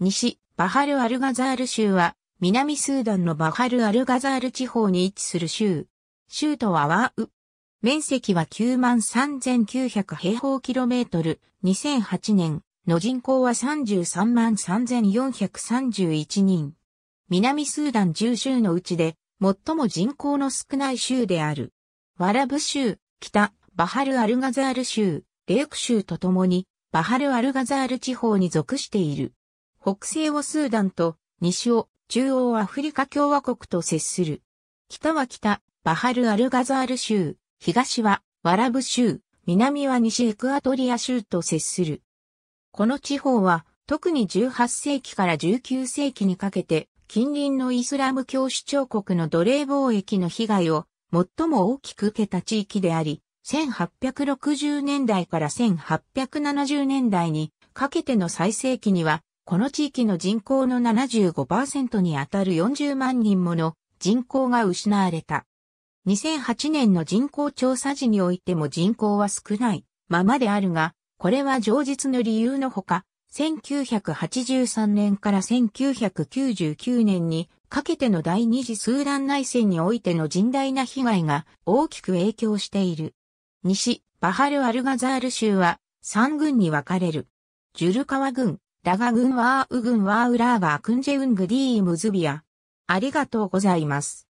西、バハル・アルガザール州は、南スーダンのバハル・アルガザール地方に位置する州。州都はワウ。面積は93,900平方キロメートル。2008年の人口は333,431人。南スーダン10州のうちで、最も人口の少ない州である。ワラブ州、北、バハル・アルガザール州、レーク州とともに、バハル・アルガザール地方に属している。北西をスーダンと、西を中央アフリカ共和国と接する。北は北、バハル・アルガザール州、東はワラブ州、南は西エクアトリア州と接する。この地方は、特に18世紀から19世紀にかけて、近隣のイスラム教主張国の奴隷貿易の被害を最も大きく受けた地域であり、1860年代から1870年代にかけての最盛期にはこの地域の人口の75%にあたる40万人もの人口が失われた。2008年の人口調査時においても人口は少ないままであるが、これは上実の理由のほか、1983年から1999年にかけての第二次スーダン内戦においての甚大な被害が大きく影響している。西、バハル・アルガザール州は3軍に分かれる。ジュルカワ軍、ダガ軍ワーウ軍ワーウラーバークンジェウングディームズビア。ありがとうございます。